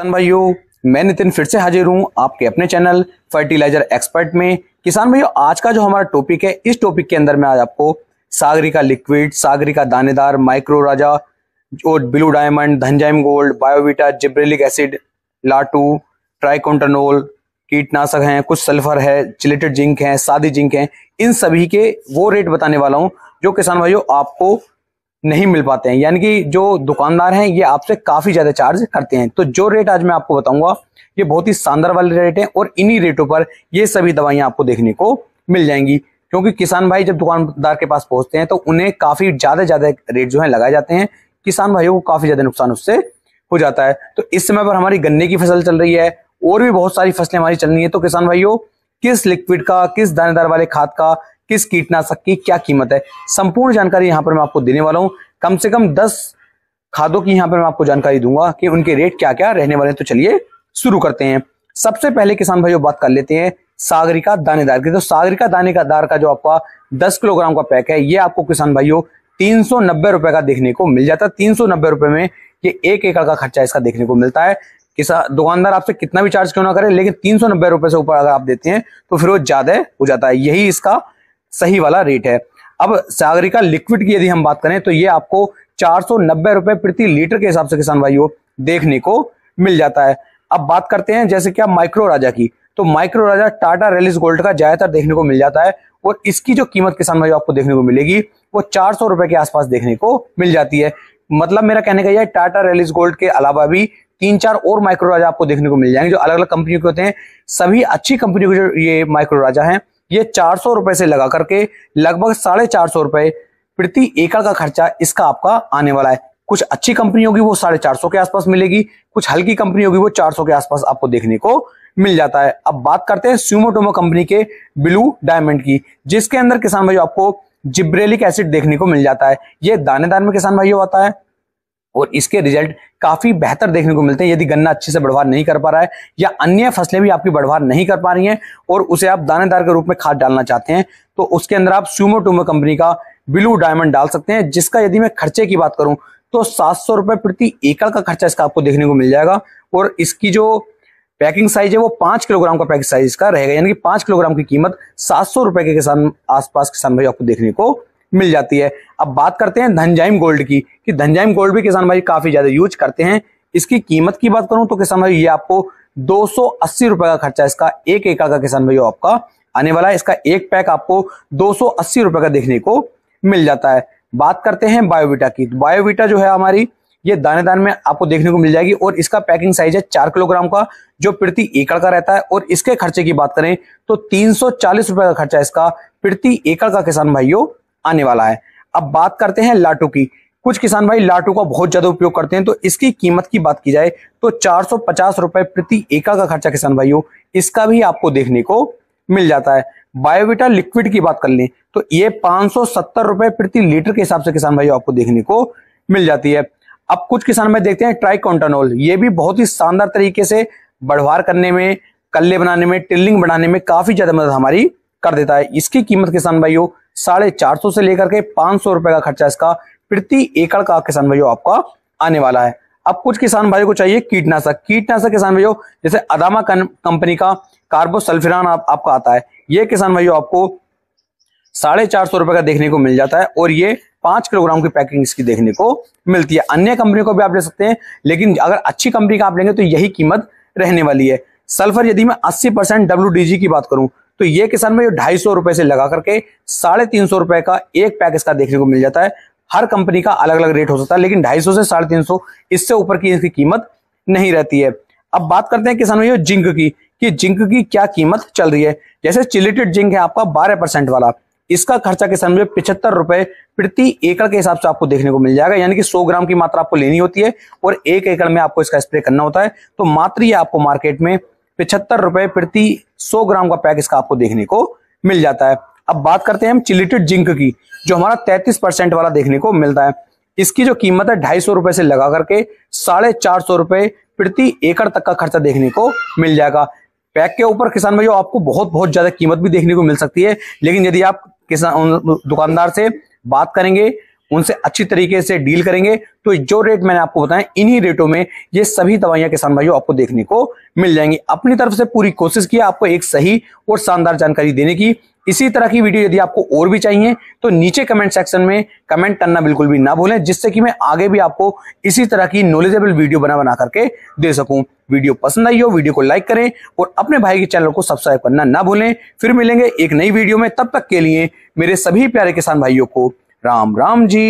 किसान भाइयों मैं नितिन फिर से हाजिर हूं आपके अपने चैनल फर्टिलाइजर एक्सपर्ट में किसान भाइयों आज का जो हमारा टॉपिक है इस टॉपिक के अंदर मैं आज आपको सागरी का लिक्विड सागरी का दानेदार माइक्रो राजा और blue diamond Dhanzyme gold Biovita gibberellic acid लाटू ट्राइकोटनोल कीटनाशक हैं कुछ सल्फर है चिलेटेड जिंक है सादी जिंक है इन सभी के वो रेट बताने वाला हूँ जो किसान भाइयों आपको नहीं मिल पाते हैं यानी कि जो दुकानदार हैं ये आपसे काफ़ी ज़्यादा चार्ज करते हैं तो जो रेट आज मैं आपको बताऊंगा ये बहुत ही शानदार वाले रेट हैं और इन्हीं रेटों पर ये सभी दवाइयां आपको देखने को मिल जाएंगी क्योंकि किसान भाई जब दुकानदार के पास पहुंचते हैं तो उन्हें काफ़ी ज़्यादा ज़्यादा रेट जो है लगाए जाते हैं किसान भाइयों को काफ़ी ज़्यादा नुकसान उससे हो जाता है तो इस समय पर हमारी गन्ने की फसल चल रही है और भी बहुत सारी फसलें हमारी चल रही है तो किसान भाइयों किस लिक्विड का किस दानेदार वाले खाद का किस कीटनाशक की क्या कीमत है संपूर्ण जानकारी यहाँ पर मैं आपको देने वाला हूँ कम से कम दस खादों की यहाँ पर मैं आपको जानकारी दूंगा कि उनके रेट क्या क्या रहने वाले हैं तो चलिए शुरू करते हैं सबसे पहले किसान भाइयों बात कर लेते हैं सागरिका दानेदार की तो सागरिका दाने का दार का जो आपका 10 किलोग्राम का पैक है ये आपको किसान भाइयों तीन सौ नब्बे रुपए का देखने को मिल जाता है तीन सौ नब्बे रुपए में ये एक एकड़ का खर्चा इसका देखने को मिलता है किसान दुकानदार आपसे कितना भी चार्ज क्यों ना करे लेकिन तीन सौ नब्बे रुपए से ऊपर अगर आप देते हैं तो फिर वो ज्यादा हो जाता है यही इसका सही वाला रेट है अब सागरिका लिक्विड की यदि हम बात करें तो ये आपको चार सौ प्रति लीटर के हिसाब से किसान भाइयों देखने को मिल जाता है अब बात करते हैं जैसे कि आप माइक्रो राजा की तो micro Raja Tata Rallis gold का ज्यादातर देखने को मिल जाता है और इसकी जो कीमत किसान भाइयों आपको देखने को मिलेगी वो चार सौ रुपए के आसपास देखने को मिल जाती है मतलब मेरा कहने का यह टाटा रेलिस गोल्ड के अलावा भी तीन चार और माइक्रो राजा आपको देखने को मिल जाएंगे जो अलग अलग कंपनियों के होते हैं सभी अच्छी कंपनियों के जो ये माइक्रो राजा हैं ये चार सौ रुपए से लगा करके लगभग साढ़े चार सौ रुपए प्रति एकड़ का खर्चा इसका आपका आने वाला है कुछ अच्छी कंपनी होगी वो साढ़े चार सौ के आसपास मिलेगी कुछ हल्की कंपनी होगी वो चार सौ के आसपास आपको देखने को मिल जाता है अब बात करते हैं स्यूमोटोमो कंपनी के ब्लू डायमंड की जिसके अंदर किसान भाई आपको जिब्रेलिक एसिड देखने को मिल जाता है ये दानेदार में किसान भाइयों आता है और इसके रिजल्ट काफी बेहतर देखने को मिलते हैं यदि गन्ना अच्छे से बढ़वार नहीं कर पा रहा है या अन्य फसलें भी आपकी बढ़वार नहीं कर पा रही हैं और उसे आप दानेदार के रूप में खाद डालना चाहते हैं तो उसके अंदर आप सूमो टूमो कंपनी का ब्लू डायमंड डाल सकते हैं जिसका यदि मैं खर्चे की बात करूं तो सात सौ रुपए प्रति एकड़ का खर्चा इसका आपको देखने को मिल जाएगा और इसकी जो पैकिंग साइज है वो पांच किलोग्राम का पैकिंग साइज का रहेगा यानी कि पांच किलोग्राम की कीमत सात सौ रुपए के किसान आसपास किसान भाई आपको देखने को मिल जाती है अब बात करते हैं धनजाइम गोल्ड की कि धनजाइम गोल्ड भी किसान भाई काफी ज्यादा यूज करते हैं इसकी कीमत की बात करूं तो किसान भाई ये आपको दो रुपए का खर्चा इसका एक एकड़ का किसान भाई आपका आने वाला है इसका एक पैक आपको दो रुपए का देखने को मिल जाता है बात करते हैं बायोविटा की बायोविटा जो है हमारी ये दाने दान में आपको देखने को मिल जाएगी और इसका पैकिंग साइज है चार किलोग्राम का जो प्रति एकड़ का रहता है और इसके खर्चे की बात करें तो तीन रुपए का खर्चा इसका प्रति एकड़ का किसान भाइयों आने वाला है अब बात करते हैं लाटू की कुछ किसान भाई लाटू का बहुत ज्यादा उपयोग करते हैं तो इसकी कीमत की बात की जाए तो चार सौ प्रति एका का खर्चा किसान भाइयों इसका भी आपको देखने को मिल जाता है बायोविटा लिक्विड की बात कर लें तो ये पांच सौ प्रति लीटर के हिसाब से किसान भाइयों आपको देखने को मिल जाती है अब कुछ किसान भाई देखते हैं ट्राइकॉन्टानोल ये भी बहुत ही शानदार तरीके से बढ़वार करने में कल्ले बनाने में टिल्लिंग बनाने में काफी ज्यादा मदद हमारी कर देता है इसकी कीमत किसान भाइयों साढ़े चार सौ से लेकर के पांच सौ रुपए का खर्चा इसका प्रति एकड़ का किसान भाइयों आपका आने वाला है अब कुछ किसान भाइयों को चाहिए कीटनाशक कीटनाशक किसान भाइयों जैसे अदामा कंपनी का कार्बोसल्फिरान आप, आपका आता है ये किसान भाइयों आपको साढ़े चार सौ रुपए का देखने को मिल जाता है और ये पांच किलोग्राम की पैकिंग इसकी देखने को मिलती है अन्य कंपनी को भी आप ले सकते हैं लेकिन अगर अच्छी कंपनी का आप लेंगे तो यही कीमत रहने वाली है सल्फर यदि मैं 80 परसेंट डब्ल्यू की बात करूं तो ये किसान में ढाई सौ रुपए से लगा करके साढ़े तीन सौ रुपए का एक पैक इसका देखने को मिल जाता है हर कंपनी का अलग अलग रेट हो सकता है लेकिन ढाई सौ से साढ़े तीन सौ इससे ऊपर की इसकी कीमत नहीं रहती है अब बात करते हैं किसान भाइयों जिंक की कि जिंक की क्या कीमत चल रही है जैसे चिलेटेड जिंक है आपका बारह परसेंट वाला इसका खर्चा किसान भाई पिछहत्तर रुपए प्रति एकड़ के हिसाब से आपको देखने को मिल जाएगा यानी कि 100 ग्राम की मात्रा आपको लेनी होती है और एक एकड़ में आपको इसका स्प्रे करना होता है तो मात्र ये आपको मार्केट में पिछहत्तर रुपए प्रति 100 ग्राम का पैक इसका आपको देखने को मिल जाता है अब बात करते हैं हम चिलिटेड जिंक की जो हमारा 33 परसेंट वाला देखने को मिलता है इसकी जो कीमत है ढाई सौ रुपए से लगा करके साढ़े चार सौ रुपए प्रति एकड़ तक का खर्चा देखने को मिल जाएगा पैक के ऊपर किसान भाई आपको बहुत बहुत ज्यादा कीमत भी देखने को मिल सकती है लेकिन यदि आप किसान दुकानदार से बात करेंगे उनसे अच्छी तरीके से डील करेंगे तो जो रेट मैंने आपको बताया इन्हीं रेटों में ये सभी दवाइयां किसान भाइयों आपको देखने को मिल जाएंगी अपनी तरफ से पूरी कोशिश की आपको एक सही और शानदार जानकारी देने की इसी तरह की वीडियो यदि आपको और भी चाहिए तो नीचे कमेंट सेक्शन में कमेंट करना बिल्कुल भी ना भूलें जिससे कि मैं आगे भी आपको इसी तरह की नॉलेजेबल वीडियो बना बना करके दे सकूं वीडियो पसंद आई हो वीडियो को लाइक करें और अपने भाई के चैनल को सब्सक्राइब करना ना भूलें फिर मिलेंगे एक नई वीडियो में तब तक के लिए मेरे सभी प्यारे किसान भाइयों को राम राम जी